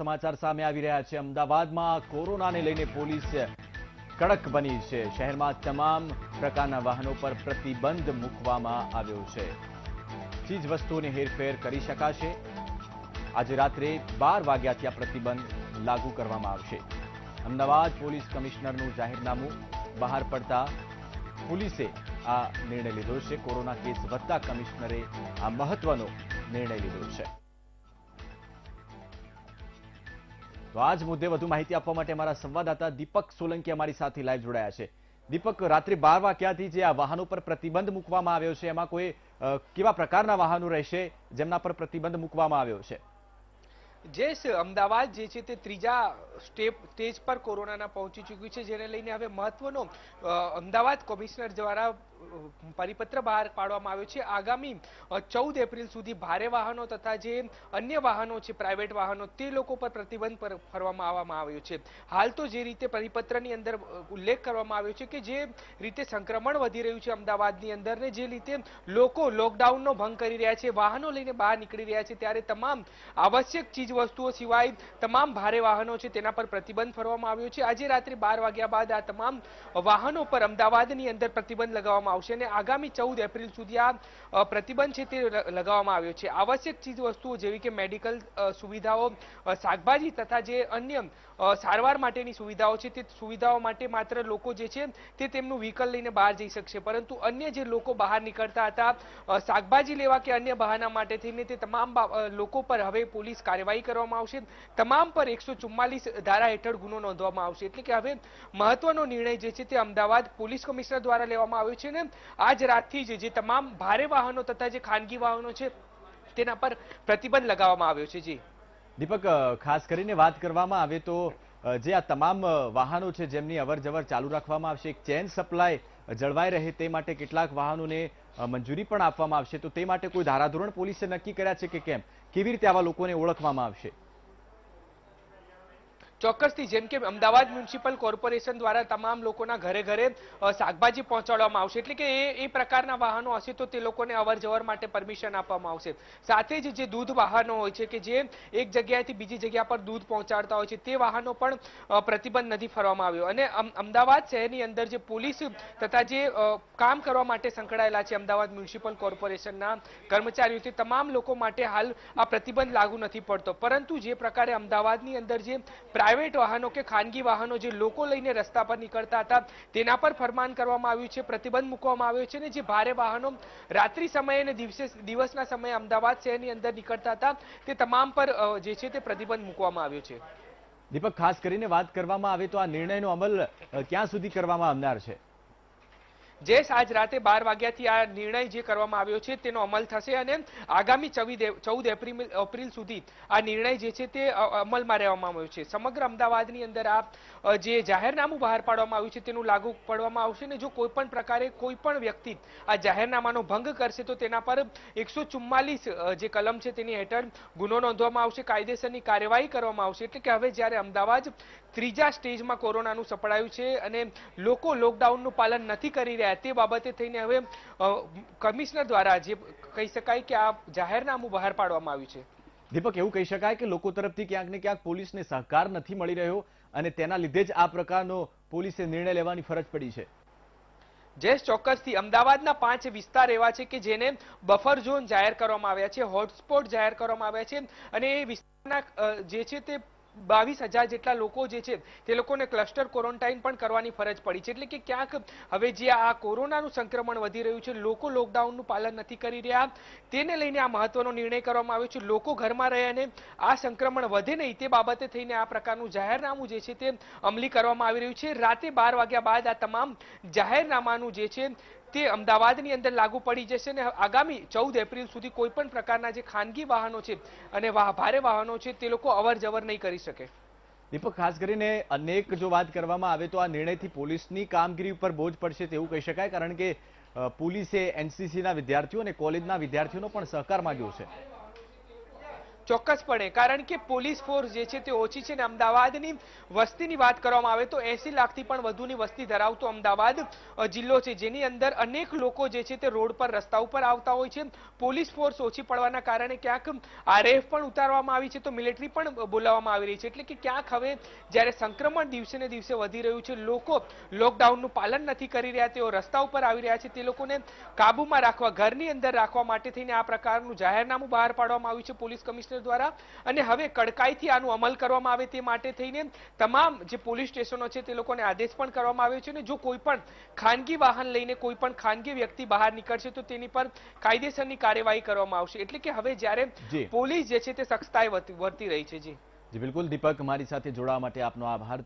સમાચાર સામે આવી રહ્યા છે અમદાવાદમાં કોરોનાને લઈને પોલીસ કડક બની છે શહેરમાં તમામ પ્રકારના વાહનો પર પ્રતિબંધ મૂકવામાં આવ્યો છે ચીજ વસ્તુઓની હેરફેર કરી શકાશે આજે રાત્રે બાર વાગ્યાથી આ પ્રતિબંધ લાગુ કરવામાં આવશે અમદાવાદ પોલીસ કમિશનરનું જાહેરનામું બહાર પડતા પોલીસે આ નિર્ણય લીધો છે કોરોના કેસ વધતા કમિશનરે આ મહત્વનો નિર્ણય લીધો છે તો આ જ મુદ્દે વધુ માહિતી આપવા માટે અમારા સંવાદદાતા દીપક સોલંકી અમારી સાથે લાઈવ જોડાયા છે દીપક રાત્રે બાર વાગ્યાથી જે આ વાહનો પર પ્રતિબંધ મૂકવામાં આવ્યો છે એમાં કોઈ કેવા પ્રકારના વાહનો રહેશે જેમના પર પ્રતિબંધ મૂકવામાં આવ્યો છે જે અમદાવાદ જે છે તે ત્રીજા સ્ટેપ સ્ટેજ પર કોરોનાના પહોંચી ચૂક્યું છે જેને લઈને હવે મહત્વનો અમદાવાદ કમિશનર દ્વારા પરિપત્ર બહાર પાડવામાં આવ્યો છે આગામી ચૌદ એપ્રિલ સુધી ભારે વાહનો તથા જે અન્ય વાહનો છે પ્રાઇવેટ વાહનો તે લોકો પર પ્રતિબંધ ફરવામાં આવવામાં આવ્યો છે હાલ તો જે રીતે પરિપત્રની અંદર ઉલ્લેખ કરવામાં આવ્યો છે કે જે રીતે સંક્રમણ વધી રહ્યું છે અમદાવાદની અંદર ને જે રીતે લોકો લોકડાઉનનો ભંગ કરી રહ્યા છે વાહનો લઈને બહાર નીકળી રહ્યા છે ત્યારે તમામ આવશ્યક ચીજ વસ્તુઓ સિવાય તમામ ભારે વાહનો છે તેના પર પ્રતિબંધ ફરવામાં આવ્યો છે આજે રાત્રે બાર વાગ્યા બાદ આ તમામ વાહનો પર અમદાવાદની અંદર પ્રતિબંધ લગાવવામાં આવશે અને આગામી ચૌદ એપ્રિલ સુધી આ પ્રતિબંધ છે તે લગાવવામાં આવ્યો છે આવશ્યક ચીજ વસ્તુઓ જેવી કે મેડિકલ સુવિધાઓ શાકભાજી તથા જે અન્ય સારવાર માટેની સુવિધાઓ છે તે સુવિધાઓ માટે માત્ર લોકો જે છે તે તેમનું વ્હીકલ લઈને બહાર જઈ શકશે પરંતુ અન્ય જે લોકો બહાર નીકળતા હતા શાકભાજી લેવા કે અન્ય બહાના માટે થઈને તે તમામ લોકો પર હવે પોલીસ કાર્યવાહી કરવામાં આવશે તમામ પર એકસો ધારા હેઠળ ગુનો નોંધવામાં આવશે એટલે કે હવે મહત્વનો નિર્ણય જે છે તે અમદાવાદ પોલીસ કમિશનર દ્વારા લેવામાં આવ્યો છે ને આજ રાતથી જ જે તમામ ભારે વાહનો તથા જે ખાનગી વાહનો છે તેના પર પ્રતિબંધ લગાવવામાં આવ્યો છે જી દીપક ખાસ કરીને વાત કરવામાં આવે તો જે આ તમામ વાહનો છે જેમની અવર ચાલુ રાખવામાં આવશે એક ચેન સપ્લાય જળવાઈ રહે તે માટે કેટલાક વાહનોને મંજૂરી પણ આપવામાં આવશે તો તે માટે કોઈ ધારાધોરણ પોલીસે નક્કી કર્યા છે કે કેમ કેવી રીતે આવા લોકોને ઓળખવામાં આવશે ચોક્કસથી જેમ કે અમદાવાદ મ્યુનિસિપલ કોર્પોરેશન દ્વારા તમામ લોકોના ઘરે ઘરે શાકભાજી પહોંચાડવામાં આવશે એટલે કે એ એ પ્રકારના વાહનો હશે તો તે લોકોને અવર માટે પરમિશન આપવામાં આવશે સાથે જ જે દૂધ વાહનો હોય છે કે જે એક જગ્યાએથી બીજી જગ્યા પર દૂધ પહોંચાડતા હોય છે તે વાહનો પણ પ્રતિબંધ નથી ફરવામાં આવ્યો અને અમદાવાદ શહેરની અંદર જે પોલીસ તથા જે કામ કરવા માટે સંકળાયેલા છે અમદાવાદ મ્યુનિસિપલ કોર્પોરેશનના કર્મચારીઓ તે તમામ લોકો માટે હાલ આ પ્રતિબંધ લાગુ નથી પડતો પરંતુ જે પ્રકારે અમદાવાદની અંદર જે પ્રાઇવેટ પ્રાઇવેટ વાહનો કે ખાનગી વાહનો જે લોકો લઈને રસ્તા પર નીકળતા હતા તેના પર ફરમાન કરવામાં આવ્યું છે પ્રતિબંધ મૂકવામાં આવ્યો છે અને જે ભારે વાહનો રાત્રિ સમયે અને દિવસે દિવસના સમયે અમદાવાદ શહેરની અંદર નીકળતા હતા તે તમામ પર જે છે તે પ્રતિબંધ મૂકવામાં આવ્યો છે દીપક ખાસ કરીને વાત કરવામાં આવે તો આ નિર્ણયનો અમલ ક્યાં સુધી કરવામાં આવનાર છે જેસ આજ રાતે બાર વાગ્યાથી આ નિર્ણય જે કરવામાં આવ્યો છે તેનો અમલ થશે અને આગામી ચૌદ એપ્રિલ એપ્રિલ સુધી આ નિર્ણય જે છે તે અમલમાં રહેવામાં આવ્યો છે સમગ્ર અમદાવાદની અંદર આ જે જાહેરનામું બહાર પાડવામાં આવ્યું છે તેનું લાગુ પાડવામાં આવશે અને જો કોઈ પણ પ્રકારે કોઈ પણ વ્યક્તિ આ જાહેરનામાનો ભંગ કરશે તો તેના પર એકસો જે કલમ છે તેની હેઠળ ગુનો નોંધવામાં આવશે કાયદેસરની કાર્યવાહી કરવામાં આવશે એટલે કે હવે જ્યારે અમદાવાદ ત્રીજા સ્ટેજમાં કોરોનાનું સપડાયું છે અને લોકો લોકડાઉનનું પાલન નથી કરી રહ્યા તે બાબતે થઈને હવે કમિશનર દ્વારા જે કહી શકાય કે આ જાહેરનામું બહાર પાડવામાં આવ્યું છે દીપક એવું કહી શકાય કે લોકો તરફથી ક્યાંક ને ક્યાંક પોલીસને સહકાર નથી મળી રહ્યો અને તેના લીધે જ આ પ્રકારનો પોલીસે નિર્ણય લેવાની ફરજ પડી છે જેશ ચોક્કસથી અમદાવાદના પાંચ વિસ્તાર એવા છે કે જેને બફર ઝોન જાહેર કરવામાં આવ્યા છે હોટસ્પોટ જાહેર કરવામાં આવ્યા છે અને એ વિસ્તારના જે છે તે બાવીસ હજાર જેટલા લોકો જે છે તે લોકોને ક્લસ્ટર ક્વોરન્ટાઇન પણ કરવાની ફરજ પડી છે એટલે કે ક્યાંક હવે જે આ કોરોનાનું સંક્રમણ વધી રહ્યું છે લોકો લોકડાઉનનું પાલન નથી કરી રહ્યા તેને લઈને આ મહત્વનો નિર્ણય કરવામાં આવ્યો છે લોકો ઘરમાં રહે અને આ સંક્રમણ વધે નહીં તે બાબતે થઈને આ પ્રકારનું જાહેરનામું જે છે તે અમલી કરવામાં આવી રહ્યું છે રાતે બાર વાગ્યા બાદ આ તમામ જાહેરનામાનું જે છે તે અમદાવાદની અંદર લાગુ પડી જશે અને આગામી ચૌદ એપ્રિલ સુધી કોઈ પણ પ્રકારના જે ખાનગી વાહનો છે અને ભારે વાહનો છે તે લોકો અવર જવર નહીં કરી શકે દીપક ખાસ કરીને અનેક જો વાત કરવામાં આવે તો આ નિર્ણયથી પોલીસની કામગીરી ઉપર બોજ પડશે તેવું કહી શકાય કારણ કે પોલીસે એનસીસીના વિદ્યાર્થીઓ અને કોલેજના વિદ્યાર્થીઓનો પણ સહકાર માંગ્યો છે ચોક્કસપણે કારણ કે પોલીસ ફોર્સ જે છે તે ઓછી છે ને અમદાવાદની વસ્તીની વાત કરવામાં આવે તો એસી લાખથી પણ વધુની વસ્તી ધરાવતો અમદાવાદ જિલ્લો છે જેની અંદર અનેક લોકો જે છે તે રોડ પર રસ્તા ઉપર આવતા હોય છે પોલીસ ફોર્સ ઓછી પડવાના કારણે ક્યાંક આરએફ પણ ઉતારવામાં આવી છે તો મિલિટરી પણ બોલાવવામાં આવી રહી છે એટલે કે ક્યાંક હવે જ્યારે સંક્રમણ દિવસે ને દિવસે વધી રહ્યું છે લોકો લોકડાઉનનું પાલન નથી કરી રહ્યા તેઓ રસ્તા ઉપર આવી રહ્યા છે તે લોકોને કાબૂમાં રાખવા ઘરની અંદર રાખવા માટે થઈને આ પ્રકારનું જાહેરનામું બહાર પાડવામાં આવ્યું છે પોલીસ કમિશનર કમિશનર દ્વારા અને હવે કડકાઈથી આનું અમલ કરવામાં આવે તે માટે થઈને તમામ જે પોલીસ સ્ટેશનો છે તે લોકોને આદેશ પણ કરવામાં આવ્યો છે અને જો કોઈ પણ ખાનગી વાહન લઈને કોઈ પણ ખાનગી વ્યક્તિ બહાર નીકળશે તો તેની પર કાયદેસરની કાર્યવાહી કરવામાં આવશે એટલે કે હવે જ્યારે પોલીસ જે છે તે સખ્તાએ વર્તી રહી છે જી જી બિલકુલ દીપક મારી સાથે જોડાવા માટે આપનો આભાર